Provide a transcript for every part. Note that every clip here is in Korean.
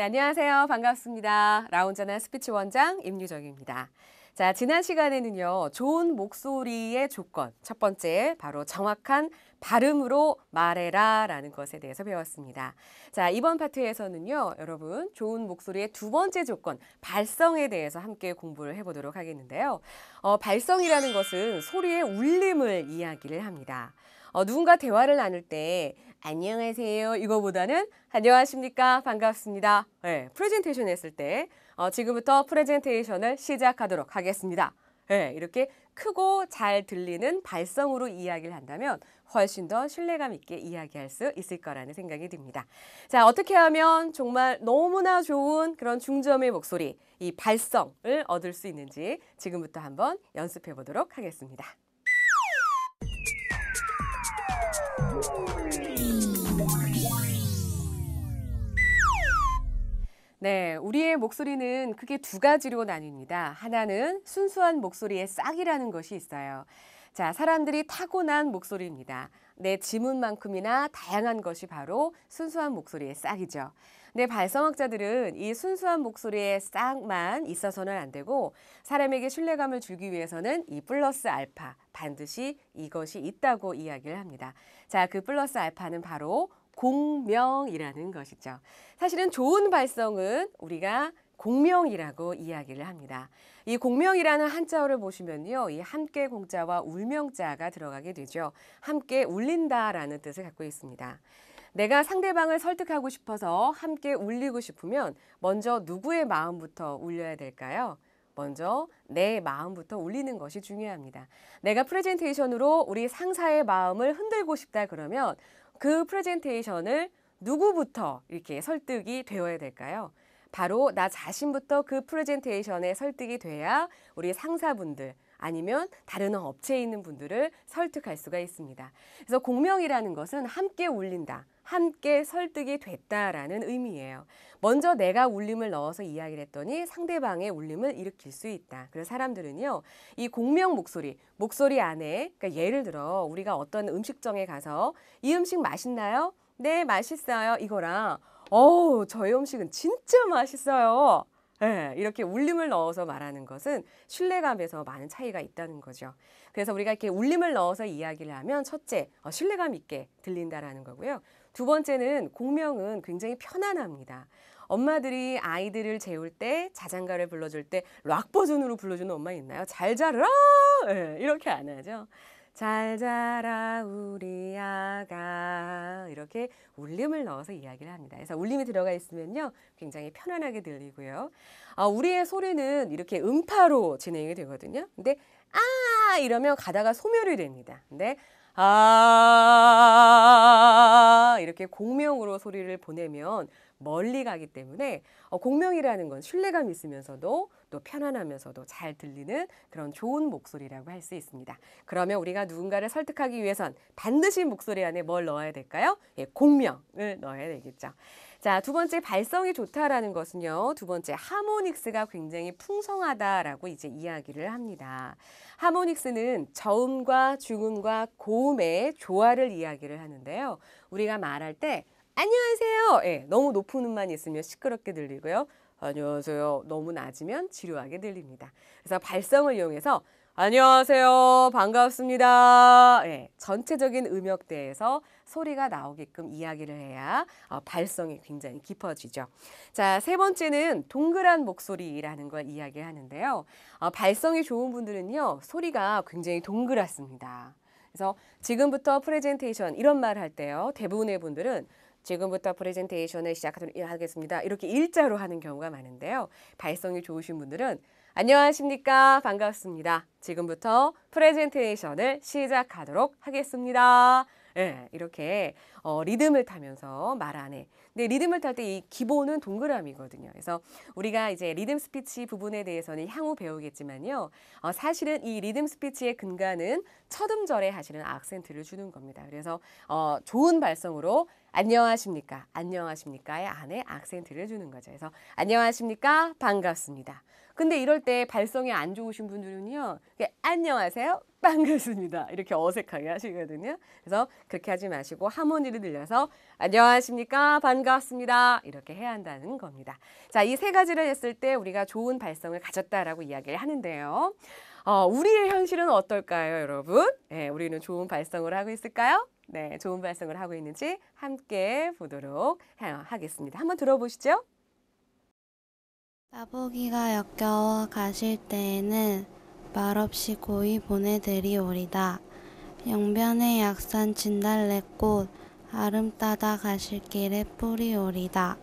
네, 안녕하세요. 반갑습니다. 라운저나 스피치 원장 임유정입니다. 자, 지난 시간에는요. 좋은 목소리의 조건. 첫 번째, 바로 정확한 발음으로 말해라 라는 것에 대해서 배웠습니다. 자, 이번 파트에서는요, 여러분, 좋은 목소리의 두 번째 조건, 발성에 대해서 함께 공부를 해보도록 하겠는데요. 어, 발성이라는 것은 소리의 울림을 이야기를 합니다. 어, 누군가 대화를 나눌 때 안녕하세요 이거보다는 안녕하십니까 반갑습니다. 네, 프레젠테이션 했을 때 어, 지금부터 프레젠테이션을 시작하도록 하겠습니다. 네, 이렇게 크고 잘 들리는 발성으로 이야기를 한다면 훨씬 더 신뢰감 있게 이야기할 수 있을 거라는 생각이 듭니다. 자, 어떻게 하면 정말 너무나 좋은 그런 중점의 목소리, 이 발성을 얻을 수 있는지 지금부터 한번 연습해 보도록 하겠습니다. 네, 우리의 목소리는 크게 두 가지로 나뉩니다. 하나는 순수한 목소리의 싹이라는 것이 있어요. 자, 사람들이 타고난 목소리입니다. 내 지문만큼이나 다양한 것이 바로 순수한 목소리의 싹이죠. 네, 발성학자들은 이 순수한 목소리에 싹만 있어서는 안 되고 사람에게 신뢰감을 주기 위해서는 이 플러스 알파 반드시 이것이 있다고 이야기를 합니다. 자, 그 플러스 알파는 바로 공명이라는 것이죠. 사실은 좋은 발성은 우리가 공명이라고 이야기를 합니다. 이 공명이라는 한자어를 보시면요. 이 함께 공자와 울명자가 들어가게 되죠. 함께 울린다라는 뜻을 갖고 있습니다. 내가 상대방을 설득하고 싶어서 함께 울리고 싶으면 먼저 누구의 마음부터 울려야 될까요? 먼저 내 마음부터 울리는 것이 중요합니다. 내가 프레젠테이션으로 우리 상사의 마음을 흔들고 싶다 그러면 그 프레젠테이션을 누구부터 이렇게 설득이 되어야 될까요? 바로 나 자신부터 그 프레젠테이션에 설득이 돼야 우리 상사분들, 아니면 다른 업체에 있는 분들을 설득할 수가 있습니다. 그래서 공명이라는 것은 함께 울린다. 함께 설득이 됐다라는 의미예요. 먼저 내가 울림을 넣어서 이야기를 했더니 상대방의 울림을 일으킬 수 있다. 그래서 사람들은요, 이 공명 목소리, 목소리 안에, 그러니까 예를 들어 우리가 어떤 음식점에 가서 이 음식 맛있나요? 네, 맛있어요. 이거랑, 어우, 저희 음식은 진짜 맛있어요. 네, 이렇게 울림을 넣어서 말하는 것은 신뢰감에서 많은 차이가 있다는 거죠. 그래서 우리가 이렇게 울림을 넣어서 이야기를 하면 첫째, 어, 신뢰감 있게 들린다라는 거고요. 두 번째는 공명은 굉장히 편안합니다. 엄마들이 아이들을 재울 때 자장가를 불러줄 때 락 버전으로 불러주는 엄마 있나요? 잘 자라! 예, 이렇게 안 하죠. 잘 자라 우리 아가 이렇게 울림을 넣어서 이야기를 합니다. 그래서 울림이 들어가 있으면요 굉장히 편안하게 들리고요. 아, 우리의 소리는 이렇게 음파로 진행이 되거든요. 근데 아 이러면 가다가 소멸이 됩니다. 근데 아 이렇게 공명으로 소리를 보내면 멀리 가기 때문에 어, 공명이라는 건 신뢰감 있으면서도 또 편안하면서도 잘 들리는 그런 좋은 목소리라고 할 수 있습니다. 그러면 우리가 누군가를 설득하기 위해선 반드시 목소리 안에 뭘 넣어야 될까요? 예, 공명을 넣어야 되겠죠. 자, 두 번째 발성이 좋다라는 것은요. 두 번째 하모닉스가 굉장히 풍성하다라고 이제 이야기를 합니다. 하모닉스는 저음과 중음과 고음의 조화를 이야기를 하는데요. 우리가 말할 때 안녕하세요. 예, 너무 높은 음만 있으면 시끄럽게 들리고요. 안녕하세요. 너무 낮으면 지루하게 들립니다. 그래서 발성을 이용해서 안녕하세요. 반갑습니다. 예, 전체적인 음역대에서 소리가 나오게끔 이야기를 해야 어, 발성이 굉장히 깊어지죠. 자, 세 번째는 동그란 목소리라는 걸 이야기하는데요. 어, 발성이 좋은 분들은요, 소리가 굉장히 동그랗습니다. 그래서 지금부터 프레젠테이션 이런 말 할 때요. 대부분의 분들은 지금부터 프레젠테이션을 시작하겠습니다. 이렇게 일자로 하는 경우가 많은데요. 발성이 좋으신 분들은 안녕하십니까 반갑습니다. 지금부터 프레젠테이션을 시작하도록 하겠습니다. 네, 이렇게 어, 리듬을 타면서 말하네. 리듬을 탈 때 이 기본은 동그라미거든요. 그래서 우리가 이제 리듬 스피치 부분에 대해서는 향후 배우겠지만요. 어, 사실은 이 리듬 스피치의 근간은 첫 음절에 하시는 악센트를 주는 겁니다. 그래서 어, 좋은 발성으로 안녕하십니까 안녕하십니까의 안에 악센트를 주는 거죠. 그래서 안녕하십니까 반갑습니다. 근데 이럴 때 발성이 안 좋으신 분들은요. 안녕하세요 반갑습니다. 이렇게 어색하게 하시거든요. 그래서 그렇게 하지 마시고 하모니를 늘려서 안녕하십니까 반갑습니다. 이렇게 해야 한다는 겁니다. 자, 이 세 가지를 했을 때 우리가 좋은 발성을 가졌다라고 이야기를 하는데요. 어, 우리의 현실은 어떨까요, 여러분? 예, 우리는 좋은 발성을 하고 있을까요? 네, 좋은 발성을 하고 있는지 함께 보도록 하겠습니다. 한번 들어보시죠. 나보기가 역겨워 가실 때에는 말없이 고이 보내드리오리다. 영변의 약산 진달래꽃 아름따다 가실 길에 뿌리오리다.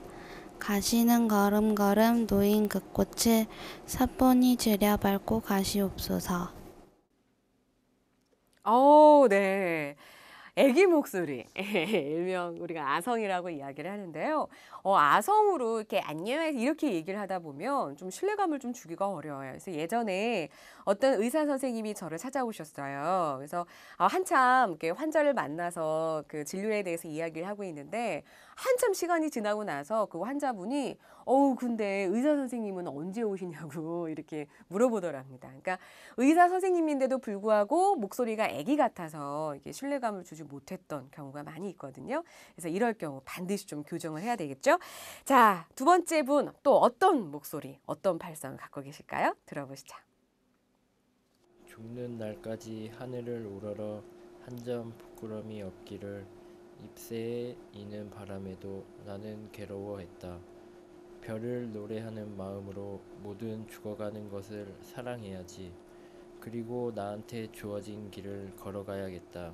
가시는 걸음걸음 노인 그 꽃을 사뿐히 들여 밟고 가시옵소서. 어, 네. 애기 목소리 일명 우리가 아성이라고 이야기를 하는데요. 어, 아성으로 이렇게 안녕 해서 이렇게 얘기를 하다 보면 좀 신뢰감을 좀 주기가 어려워요. 그래서 예전에 어떤 의사 선생님이 저를 찾아오셨어요. 그래서 아, 한참 이렇게 환자를 만나서 그 진료에 대해서 이야기를 하고 있는데 한참 시간이 지나고 나서 그 환자분이 어우 근데 의사 선생님은 언제 오시냐고 이렇게 물어보더랍니다. 그러니까 의사 선생님인데도 불구하고 목소리가 아기 같아서 이게 신뢰감을 주지 못했던 경우가 많이 있거든요. 그래서 이럴 경우 반드시 좀 교정을 해야 되겠죠. 자, 두 번째 분 또 어떤 목소리, 어떤 발성을 갖고 계실까요? 들어보시죠. 죽는 날까지 하늘을 우러러 한 점 부끄럼이 없기를 잎새에 이는 바람에도 나는 괴로워했다. 별을 노래하는 마음으로 모든 죽어가는 것을 사랑해야지. 그리고 나한테 주어진 길을 걸어가야겠다.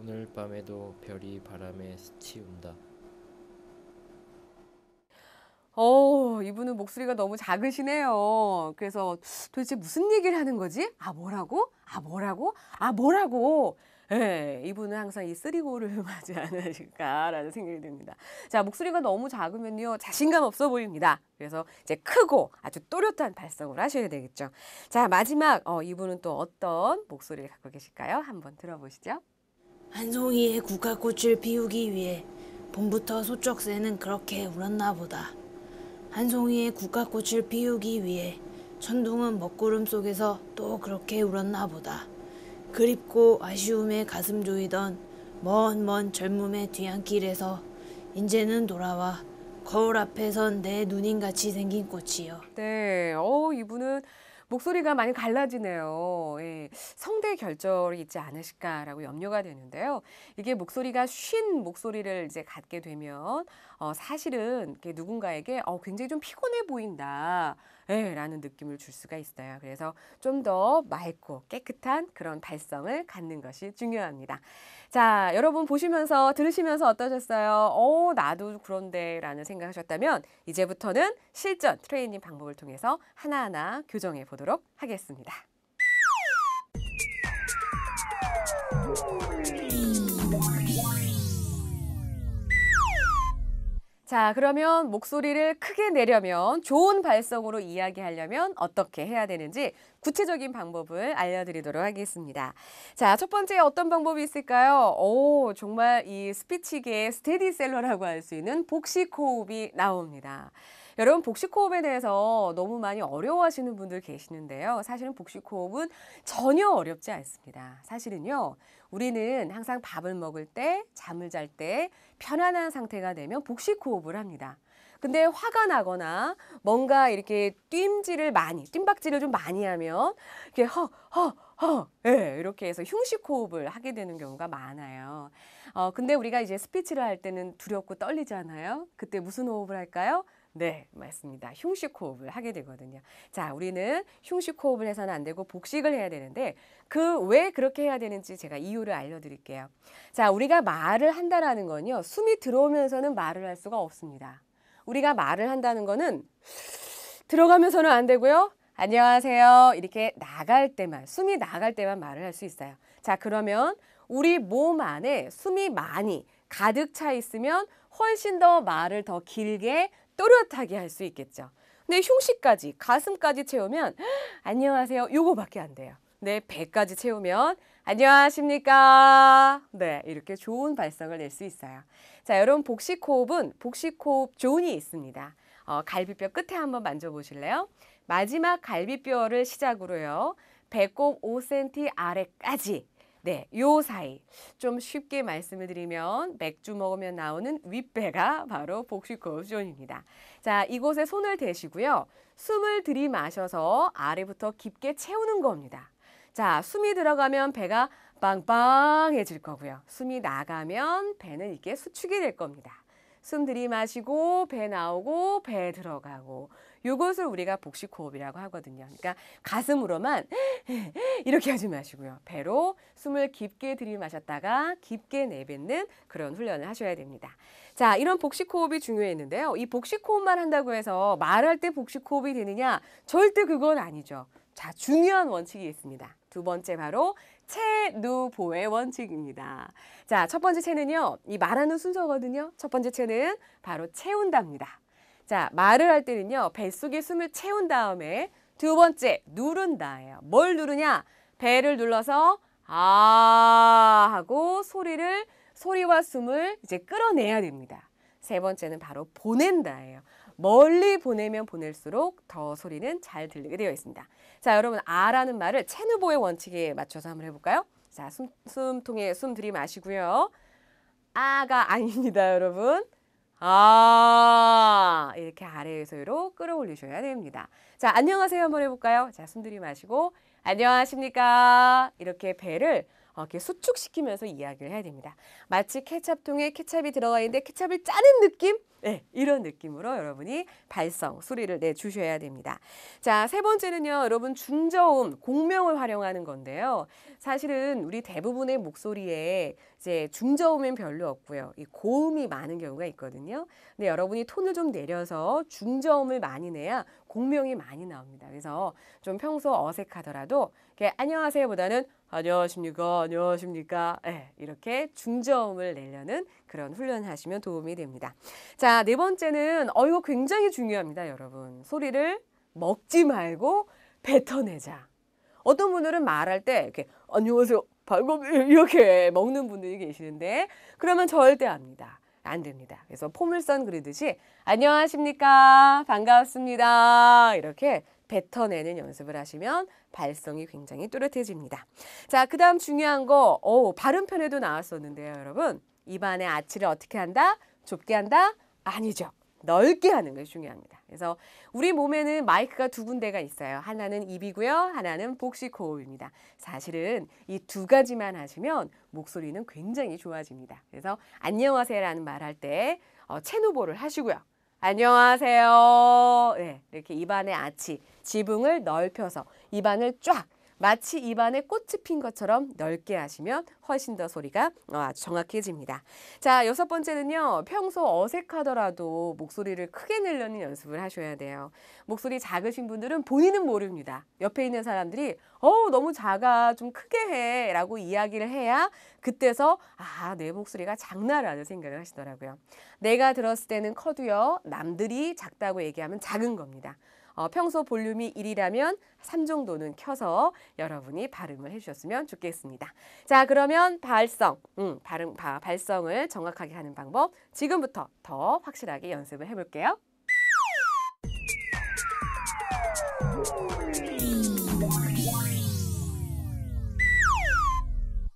오늘 밤에도 별이 바람에 스치운다. 어, 이분은 목소리가 너무 작으시네요. 그래서 도대체 무슨 얘기를 하는 거지? 아, 뭐라고? 아, 뭐라고? 아, 뭐라고? 예, 이분은 항상 이 쓰리고를 맞지 않으실까라는 생각이 듭니다. 자, 목소리가 너무 작으면요. 자신감 없어 보입니다. 그래서 이제 크고 아주 또렷한 발성을 하셔야 되겠죠. 자, 마지막 어, 이분은 또 어떤 목소리를 갖고 계실까요? 한번 들어보시죠. 한 송이의 국화꽃을 피우기 위해 봄부터 소쩍새는 그렇게 울었나 보다. 한 송이의 국화꽃을 피우기 위해 천둥은 먹구름 속에서 또 그렇게 울었나 보다. 그립고 아쉬움에 가슴 조이던 먼 먼 젊음의 뒤안길에서 이제는 돌아와 거울 앞에 선내 눈인 같이 생긴 꽃이요. 네, 어 이분은 목소리가 많이 갈라지네요. 예, 성대 결절이 있지 않으실까라고 염려가 되는데요. 이게 목소리가 쉰 목소리를 이제 갖게 되면 어, 사실은 누군가에게 어, 굉장히 좀 피곤해 보인다. 라는 느낌을 줄 수가 있어요. 그래서 좀 더 맑고 깨끗한 그런 발성을 갖는 것이 중요합니다. 자, 여러분 보시면서 들으시면서 어떠셨어요? 어, 나도 그런데 라는 생각하셨다면 이제부터는 실전 트레이닝 방법을 통해서 하나하나 교정해 보도록 하겠습니다. 자, 그러면 목소리를 크게 내려면 좋은 발성으로 이야기하려면 어떻게 해야 되는지 구체적인 방법을 알려드리도록 하겠습니다. 자, 첫 번째 어떤 방법이 있을까요? 오, 정말 이 스피치계의 스테디셀러라고 할 수 있는 복식 호흡이 나옵니다. 여러분 복식호흡에 대해서 너무 많이 어려워하시는 분들 계시는데요. 사실은 복식호흡은 전혀 어렵지 않습니다. 사실은요. 우리는 항상 밥을 먹을 때, 잠을 잘 때 편안한 상태가 되면 복식 호흡을 합니다. 근데 화가 나거나 뭔가 이렇게 뜀질을 많이, 뜀박질을 좀 많이 하면 이렇게 허, 허, 허, 예, 이렇게 해서 흉식 호흡을 하게 되는 경우가 많아요. 어, 근데 우리가 이제 스피치를 할 때는 두렵고 떨리잖아요. 그때 무슨 호흡을 할까요? 네, 맞습니다. 흉식 호흡을 하게 되거든요. 자, 우리는 흉식 호흡을 해서는 안 되고 복식을 해야 되는데 그 왜 그렇게 해야 되는지 제가 이유를 알려드릴게요. 자, 우리가 말을 한다라는 건요. 숨이 들어오면서는 말을 할 수가 없습니다. 우리가 말을 한다는 거는 들어가면서는 안 되고요. 안녕하세요. 이렇게 나갈 때만, 숨이 나갈 때만 말을 할 수 있어요. 자, 그러면 우리 몸 안에 숨이 많이 가득 차 있으면 훨씬 더 말을 더 길게 또렷하게 할 수 있겠죠. 근데 흉식까지 가슴까지 채우면 안녕하세요 요거밖에 안 돼요. 네 배까지 채우면 안녕하십니까 네 이렇게 좋은 발성을 낼 수 있어요. 자 여러분 복식호흡은 복식호흡 존이 있습니다. 어, 갈비뼈 끝에 한번 만져보실래요? 마지막 갈비뼈를 시작으로요. 배꼽 5cm 아래까지 네, 요 사이 좀 쉽게 말씀을 드리면 맥주 먹으면 나오는 윗배가 바로 복식호흡존입니다. 자, 이곳에 손을 대시고요. 숨을 들이마셔서 아래부터 깊게 채우는 겁니다. 자, 숨이 들어가면 배가 빵빵해질 거고요. 숨이 나가면 배는 이렇게 수축이 될 겁니다. 숨 들이마시고 배 나오고 배 들어가고 요것을 우리가 복식 호흡이라고 하거든요. 그러니까 가슴으로만 이렇게 하지 마시고요. 배로 숨을 깊게 들이마셨다가 깊게 내뱉는 그런 훈련을 하셔야 됩니다. 자, 이런 복식 호흡이 중요했는데요. 이 복식 호흡만 한다고 해서 말할 때 복식 호흡이 되느냐? 절대 그건 아니죠. 자, 중요한 원칙이 있습니다. 두 번째 바로 체누보의 원칙입니다. 자, 첫 번째 체는요. 이 말하는 순서거든요. 첫 번째 체는 바로 채운답니다. 자, 말을 할 때는요. 뱃속에 숨을 채운 다음에 두 번째 누른다예요. 뭘 누르냐? 배를 눌러서 아 하고 소리를 소리와 숨을 이제 끌어내야 됩니다. 세 번째는 바로 보낸다예요. 멀리 보내면 보낼수록 더 소리는 잘 들리게 되어 있습니다. 자, 여러분 아라는 말을 체누보의 원칙에 맞춰서 한번 해볼까요? 자, 숨, 숨통에 숨 들이마시고요. 아가 아닙니다, 여러분. 아 이렇게 아래에서 위로 끌어올리셔야 됩니다. 자 안녕하세요 한번 해볼까요? 자숨 들이마시고 안녕하십니까 이렇게 배를 어, 이렇게 수축시키면서 이야기를 해야 됩니다. 마치 케찹통에 케찹이 들어가 있는데 케찹을 짜는 느낌? 네, 이런 느낌으로 여러분이 발성, 소리를 내주셔야 됩니다. 자, 세 번째는요. 여러분 중저음, 공명을 활용하는 건데요. 사실은 우리 대부분의 목소리에 이제 중저음은 별로 없고요. 이 고음이 많은 경우가 있거든요. 근데 여러분이 톤을 좀 내려서 중저음을 많이 내야 공명이 많이 나옵니다. 그래서 좀 평소 어색하더라도 안녕하세요보다는 안녕하십니까, 안녕하십니까. 네, 이렇게 중저음을 내려는 그런 훈련 하시면 도움이 됩니다. 자, 네 번째는, 어, 이거 굉장히 중요합니다, 여러분. 소리를 먹지 말고 뱉어내자. 어떤 분들은 말할 때 이렇게, 안녕하세요, 방금 이렇게 먹는 분들이 계시는데, 그러면 절대 압니다. 안 됩니다. 그래서 포물선 그리듯이, 안녕하십니까, 반갑습니다. 이렇게 뱉어내는 연습을 하시면 발성이 굉장히 뚜렷해집니다 자, 그 다음 중요한 거, 어 발음편에도 나왔었는데요, 여러분. 입안의 아치를 어떻게 한다? 좁게 한다? 아니죠. 넓게 하는 것이 중요합니다. 그래서 우리 몸에는 마이크가 두 군데가 있어요. 하나는 입이고요. 하나는 복식호흡입니다. 사실은 이 두 가지만 하시면 목소리는 굉장히 좋아집니다. 그래서 안녕하세요라는 말할때 채노보를 어, 하시고요. 안녕하세요. 네, 이렇게 입안의 아치, 지붕을 넓혀서 입안을 쫙 마치 입안에 꽃이 핀 것처럼 넓게 하시면 훨씬 더 소리가 어, 아주 정확해집니다. 자, 여섯 번째는요. 평소 어색하더라도 목소리를 크게 내려는 연습을 하셔야 돼요. 목소리 작으신 분들은 본인은 모릅니다. 옆에 있는 사람들이 어우 너무 작아 좀 크게 해 라고 이야기를 해야 그때서 아내 목소리가 작나라는 생각을 하시더라고요. 내가 들었을 때는 커도요. 남들이 작다고 얘기하면 작은 겁니다. 어, 평소 볼륨이 1이라면 3 정도는 켜서 여러분이 발음을 해주셨으면 좋겠습니다. 자 그러면 발성, 음, 발음, 바, 발성을 정확하게 하는 방법 지금부터 더 확실하게 연습을 해볼게요.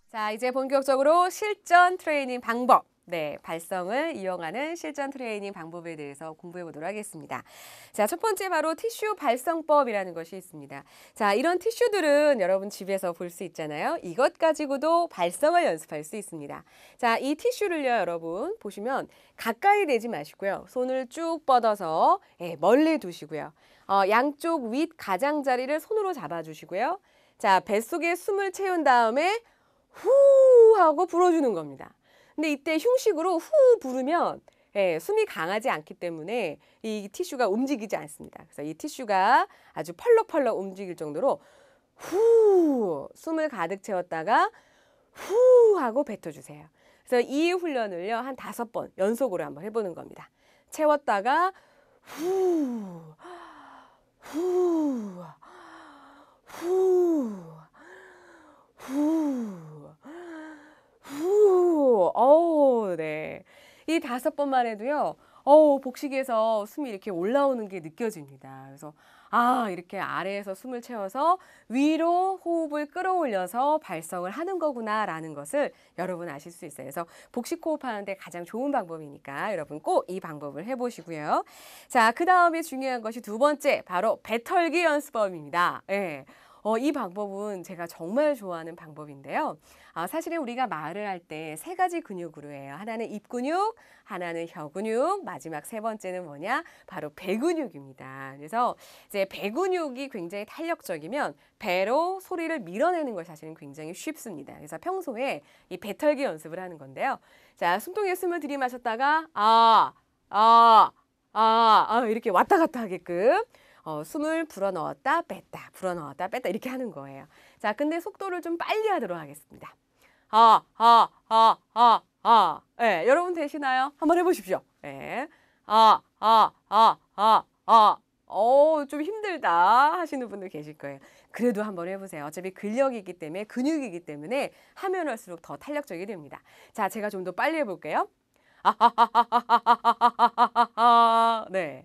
자 이제 본격적으로 실전 트레이닝 방법 네, 발성을 이용하는 실전 트레이닝 방법에 대해서 공부해 보도록 하겠습니다. 자, 첫 번째 바로 티슈 발성법이라는 것이 있습니다. 자, 이런 티슈들은 여러분 집에서 볼 수 있잖아요. 이것 가지고도 발성을 연습할 수 있습니다. 자, 이 티슈를요, 여러분 보시면 가까이 대지 마시고요. 손을 쭉 뻗어서 예, 멀리 두시고요. 어, 양쪽 윗 가장자리를 손으로 잡아주시고요. 자, 뱃속에 숨을 채운 다음에 후 하고 불어주는 겁니다. 근데 이때 흉식으로 후 부르면 예, 숨이 강하지 않기 때문에 이 티슈가 움직이지 않습니다. 그래서 이 티슈가 아주 펄럭펄럭 움직일 정도로 후 숨을 가득 채웠다가 후 하고 뱉어주세요. 그래서 이 훈련을요 한 다섯 번 연속으로 한번 해보는 겁니다. 채웠다가 후, 후, 후. 이 다섯 번만 해도요. 어우, 복식에서 숨이 이렇게 올라오는 게 느껴집니다. 그래서 아, 이렇게 아래에서 숨을 채워서 위로 호흡을 끌어올려서 발성을 하는 거구나라는 것을 여러분 아실 수 있어요. 그래서 복식 호흡하는데 가장 좋은 방법이니까 여러분 꼭 이 방법을 해보시고요. 자, 그 다음에 중요한 것이 두 번째, 바로 배털기 연습법입니다. 예. 네. 어, 이 방법은 제가 정말 좋아하는 방법인데요. 아, 사실은 우리가 말을 할 때 세 가지 근육으로 해요. 하나는 입 근육, 하나는 혀 근육, 마지막 세 번째는 뭐냐? 바로 배 근육입니다. 그래서 이제 배 근육이 굉장히 탄력적이면 배로 소리를 밀어내는 것이 사실은 굉장히 쉽습니다. 그래서 평소에 이 배털기 연습을 하는 건데요. 자, 숨통에 숨을 들이마셨다가 아, 아, 아, 아 이렇게 왔다 갔다 하게끔 어, 숨을 불어넣었다 뺐다 불어넣었다 뺐다 이렇게 하는 거예요. 자, 근데 속도를 좀 빨리 하도록 하겠습니다. 아, 아, 아, 아, 아. 예, 여러분 되시나요? 한번 해보십시오. 예. 아, 아, 아, 아, 아. 어, 좀 힘들다 하시는 분들 계실 거예요. 그래도 한번 해보세요. 어차피 근력이기 때문에 근육이기 때문에 하면 할수록 더 탄력적이 됩니다. 자, 제가 좀 더 빨리 해볼게요. 아, 아, 아, 아, 아, 아, 아, 아, 아, 아, 네.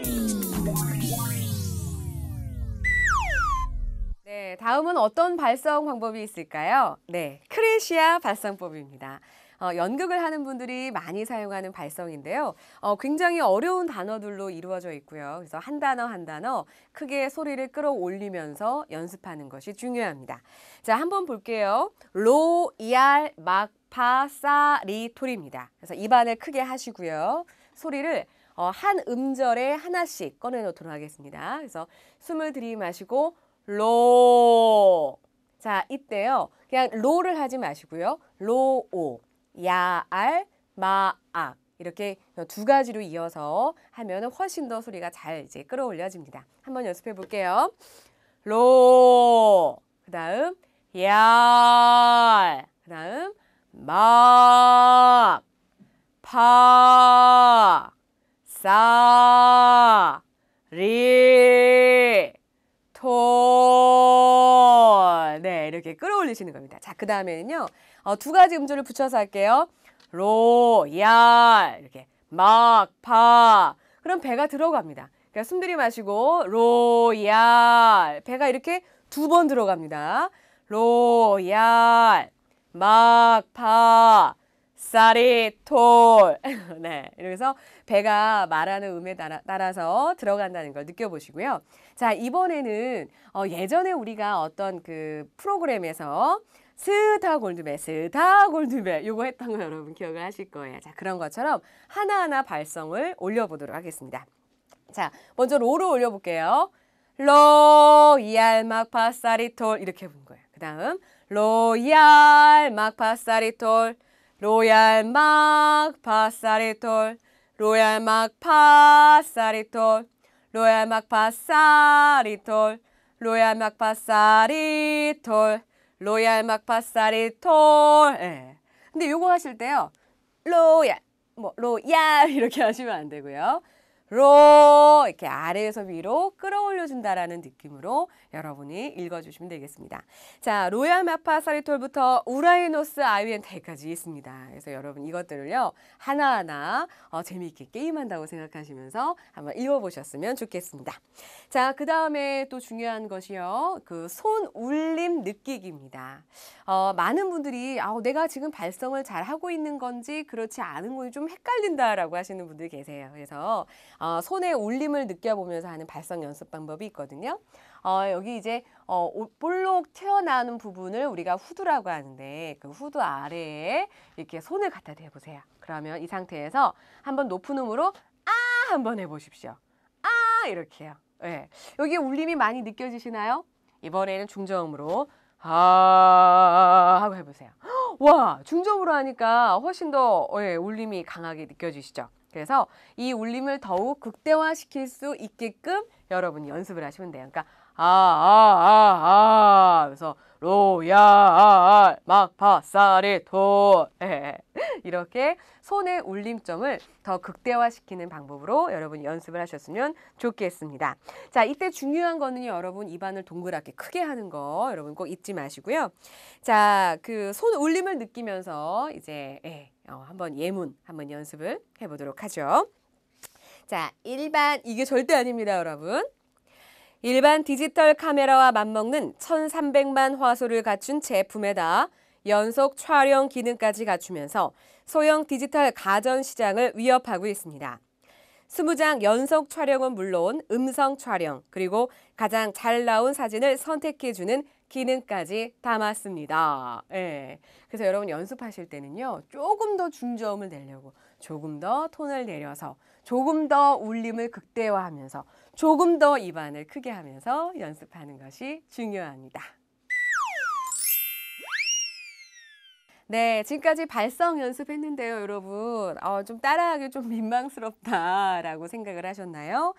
다음은 어떤 발성 방법이 있을까요? 네, 크레시아 발성법입니다. 어, 연극을 하는 분들이 많이 사용하는 발성인데요. 어, 굉장히 어려운 단어들로 이루어져 있고요. 그래서 한 단어 한 단어 크게 소리를 끌어올리면서 연습하는 것이 중요합니다. 자, 한번 볼게요. 로, 이알, 막, 파, 사, 리, 토리입니다. 그래서 입안을 크게 하시고요. 소리를 어, 한 음절에 하나씩 꺼내놓도록 하겠습니다. 그래서 숨을 들이마시고 로. 자, 이때요. 그냥 로를 하지 마시고요. 로오, 야알, 마악. 아. 이렇게 두 가지로 이어서 하면 훨씬 더 소리가 잘 이제 끌어올려집니다. 한번 연습해 볼게요. 로. 그 다음, 야. 그 다음, 마. 파. 사. 리. 톤. 네, 이렇게 끌어올리시는 겁니다. 자, 그 다음에는요. 어, 두 가지 음절을 붙여서 할게요. 로, 얄, 이렇게 막, 파. 그럼 배가 들어갑니다. 그러니까 숨 들이마시고 로얄 배가 이렇게 두 번 들어갑니다. 로얄 막파 쌀이 톨. 네. 이래서 배가 말하는 음에 따라, 따라서 들어간다는 걸 느껴보시고요. 자, 이번에는 어, 예전에 우리가 어떤 그 프로그램에서 스타 골드벨, 스타 골드벨 요거 했던 거 여러분 기억을 하실 거예요. 자, 그런 것처럼 하나하나 발성을 올려보도록 하겠습니다. 자, 먼저 로를 올려볼게요. 로, 이 막파, 사리톨 이렇게 본 거예요. 그 다음 로얄, 막파, 사리톨 로얄 막파 사리톨 로얄 막파 사리톨 로얄 막파 사리톨 로얄 막파 사리톨 로얄 막파 사리톨 예. 근데 요거 하실 때요 로얄 뭐 로얄 이렇게 하시면 안 되고요 로 이렇게 아래에서 위로 끌어올려 준다라는 느낌으로 여러분이 읽어주시면 되겠습니다. 자 로얄 마파 사리톨부터 우라이노스 아이엔테까지 있습니다. 그래서 여러분 이것들을요 하나하나 어, 재미있게 게임한다고 생각하시면서 한번 읽어보셨으면 좋겠습니다. 자 그 다음에 또 중요한 것이요 그 손 울림 느끼기입니다. 어, 많은 분들이 아, 내가 지금 발성을 잘 하고 있는 건지 그렇지 않은 건지 좀 헷갈린다라고 하시는 분들 계세요. 그래서 어, 손에 울림을 느껴보면서 하는 발성 연습 방법이 있거든요. 어, 여기 이제 어, 볼록 튀어나오는 부분을 우리가 후두라고 하는데 그 후두 아래에 이렇게 손을 갖다 대보세요. 그러면 이 상태에서 한번 높은 음으로 아 한번 해보십시오. 아 이렇게요. 네. 예. 여기 울림이 많이 느껴지시나요? 이번에는 중저음으로 아 하고 해보세요. 와 중저음으로 하니까 훨씬 더 예, 울림이 강하게 느껴지시죠? 그래서 이 울림을 더욱 극대화시킬 수 있게끔 여러분이 연습을 하시면 돼요. 그러니까 아, 아, 아, 아, 그래서 로야, 아, 아, 막파사리 도 이렇게 손의 울림점을 더 극대화시키는 방법으로 여러분이 연습을 하셨으면 좋겠습니다. 자, 이때 중요한 거는 여러분 입안을 동그랗게 크게 하는 거 여러분 꼭 잊지 마시고요. 자, 그 손 울림을 느끼면서 이제 예. 어, 한번 예문 한번 연습을 해보도록 하죠. 자, 일반 이게 절대 아닙니다, 여러분. 일반 디지털 카메라와 맞먹는 1300만 화소를 갖춘 제품에다 연속 촬영 기능까지 갖추면서 소형 디지털 가전 시장을 위협하고 있습니다. 20장 연속 촬영은 물론 음성 촬영, 그리고 가장 잘 나온 사진을 선택해주는 기능까지 담았습니다. 예. 그래서 여러분 연습하실 때는요. 조금 더 중저음을 내려고 조금 더 톤을 내려서 조금 더 울림을 극대화하면서 조금 더 입안을 크게 하면서 연습하는 것이 중요합니다. 네, 지금까지 발성 연습했는데요, 여러분. 어, 좀 따라하기 좀 민망스럽다라고 생각을 하셨나요?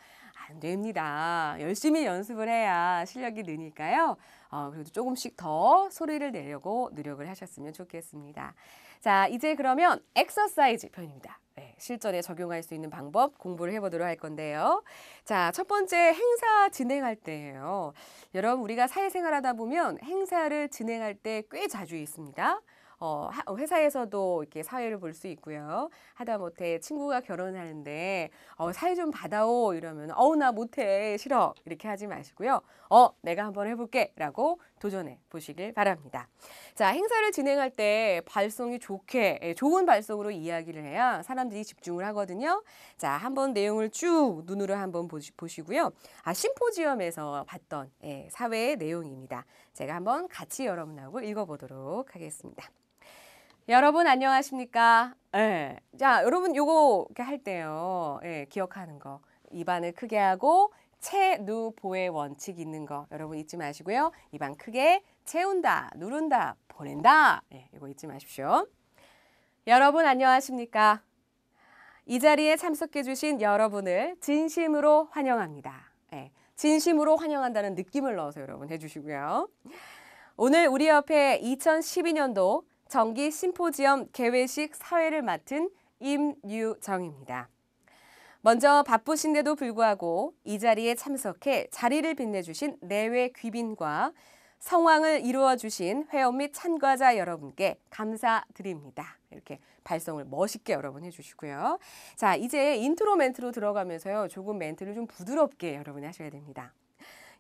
안 됩니다. 열심히 연습을 해야 실력이 느니까요. 어, 그래도 조금씩 더 소리를 내려고 노력을 하셨으면 좋겠습니다. 자, 이제 그러면 엑서사이즈 편입니다. 네, 실전에 적용할 수 있는 방법 공부를 해보도록 할 건데요. 자, 첫 번째 행사 진행할 때예요. 여러분 우리가 사회생활하다 보면 행사를 진행할 때 꽤 자주 있습니다. 어, 어, 회사에서도 이렇게 사회를 볼 수 있고요. 하다못해 친구가 결혼하는데 어, 사회 좀 받아오 이러면 어우 나 못해 싫어 이렇게 하지 마시고요. 어 내가 한번 해볼게 라고 도전해 보시길 바랍니다. 자 행사를 진행할 때 발송이 좋게 예, 좋은 발송으로 이야기를 해야 사람들이 집중을 하거든요. 자 한번 내용을 쭉 눈으로 한번 보시, 고요아 심포지엄에서 봤던 예, 사회의 내용입니다. 제가 한번 같이 여러분하고 읽어보도록 하겠습니다. 여러분 안녕하십니까? 네. 자, 여러분 요거 이렇게 할 때요. 네, 기억하는 거. 입안을 크게 하고 채누 보의 원칙 있는 거 여러분 잊지 마시고요. 입안 크게 채운다, 누른다, 보낸다. 네, 예, 이거 잊지 마십시오. 여러분 안녕하십니까? 이 자리에 참석해 주신 여러분을 진심으로 환영합니다. 네, 진심으로 환영한다는 느낌을 넣어서 여러분 해주시고요. 오늘 우리 옆에 2012년도 정기 심포지엄 개회식 사회를 맡은 임유정입니다. 먼저 바쁘신데도 불구하고 이 자리에 참석해 자리를 빛내주신 내외 귀빈과 성황을 이루어주신 회원 및 참가자 여러분께 감사드립니다. 이렇게 발성을 멋있게 여러분 해주시고요. 자, 이제 인트로 멘트로 들어가면서요. 조금 멘트를 좀 부드럽게 여러분이 하셔야 됩니다.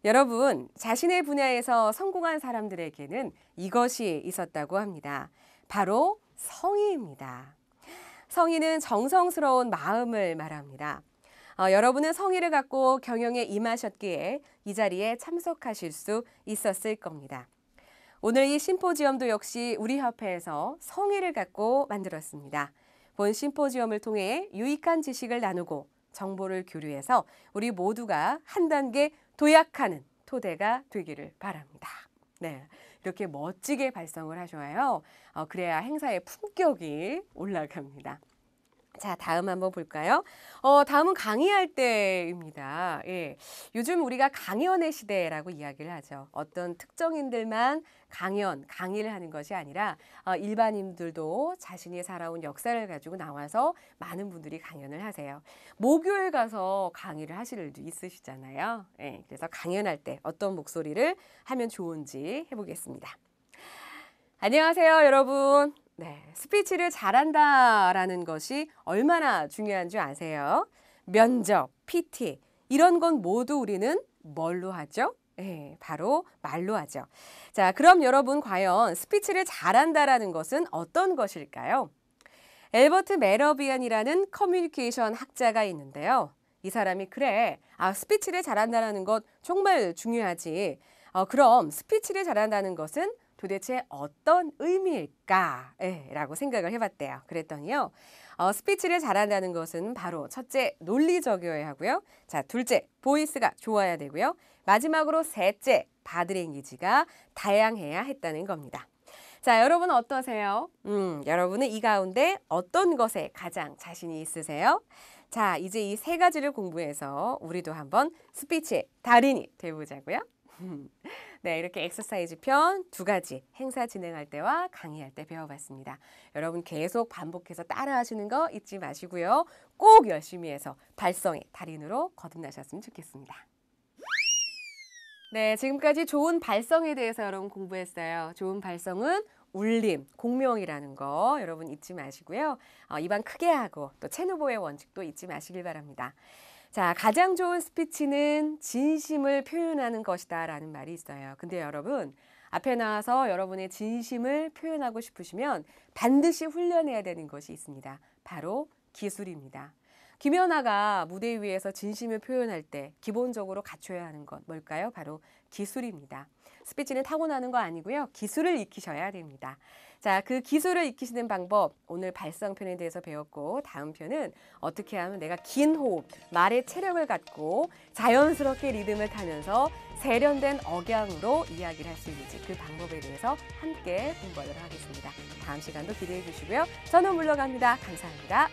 여러분, 자신의 분야에서 성공한 사람들에게는 이것이 있었다고 합니다. 바로 성의입니다. 성의는 정성스러운 마음을 말합니다. 어, 여러분은 성의를 갖고 경영에 임하셨기에 이 자리에 참석하실 수 있었을 겁니다. 오늘 이 심포지엄도 역시 우리 협회에서 성의를 갖고 만들었습니다. 본 심포지엄을 통해 유익한 지식을 나누고 정보를 교류해서 우리 모두가 한 단계 도약하는 토대가 되기를 바랍니다. 네. 이렇게 멋지게 발성을 하셔요. 어, 그래야 행사의 품격이 올라갑니다. 자, 다음 한번 볼까요? 어, 다음은 강의할 때입니다. 예. 요즘 우리가 강연의 시대라고 이야기를 하죠. 어떤 특정인들만 강연, 강의를 하는 것이 아니라 어, 일반인들도 자신이 살아온 역사를 가지고 나와서 많은 분들이 강연을 하세요. 목요일 가서 강의를 하실 일도 있으시잖아요. 예. 그래서 강연할 때 어떤 목소리를 하면 좋은지 해보겠습니다. 안녕하세요, 여러분. 네, 스피치를 잘한다라는 것이 얼마나 중요한 줄 아세요? 면접, PT 이런 건 모두 우리는 뭘로 하죠? 네, 바로 말로 하죠. 자, 그럼 여러분 과연 스피치를 잘한다라는 것은 어떤 것일까요? 엘버트 메러비안이라는 커뮤니케이션 학자가 있는데요. 이 사람이 그래, 아 스피치를 잘한다는 것 정말 중요하지. 어, 그럼 스피치를 잘한다는 것은 도대체 어떤 의미일까? 예, 라고 생각을 해봤대요. 그랬더니요. 어, 스피치를 잘한다는 것은 바로 첫째, 논리적이어야 하고요. 자, 둘째, 보이스가 좋아야 되고요. 마지막으로 셋째, 바드랭귀지가 다양해야 했다는 겁니다. 자, 여러분 어떠세요? 음, 여러분은 이 가운데 어떤 것에 가장 자신이 있으세요? 자, 이제 이 세 가지를 공부해서 우리도 한번 스피치의 달인이 돼보자고요. 네, 이렇게 엑서사이즈 편 두 가지 행사 진행할 때와 강의할 때 배워봤습니다. 여러분 계속 반복해서 따라하시는 거 잊지 마시고요. 꼭 열심히 해서 발성의 달인으로 거듭나셨으면 좋겠습니다. 네, 지금까지 좋은 발성에 대해서 여러분 공부했어요. 좋은 발성은 울림, 공명이라는 거 여러분 잊지 마시고요. 어, 입안 크게 하고 또 체누보의 원칙도 잊지 마시길 바랍니다. 자, 가장 좋은 스피치는 진심을 표현하는 것이다 라는 말이 있어요. 근데 여러분, 앞에 나와서 여러분의 진심을 표현하고 싶으시면 반드시 훈련해야 되는 것이 있습니다. 바로 기술입니다. 김연아가 무대 위에서 진심을 표현할 때 기본적으로 갖춰야 하는 것 뭘까요? 바로 기술입니다. 스피치는 타고나는 거 아니고요. 기술을 익히셔야 됩니다. 자, 그 기술을 익히시는 방법 오늘 발성편에 대해서 배웠고 다음 편은 어떻게 하면 내가 긴 호흡, 말의 체력을 갖고 자연스럽게 리듬을 타면서 세련된 억양으로 이야기를 할 수 있는지 그 방법에 대해서 함께 공부하도록 하겠습니다. 다음 시간도 기대해 주시고요. 저는 물러갑니다. 감사합니다.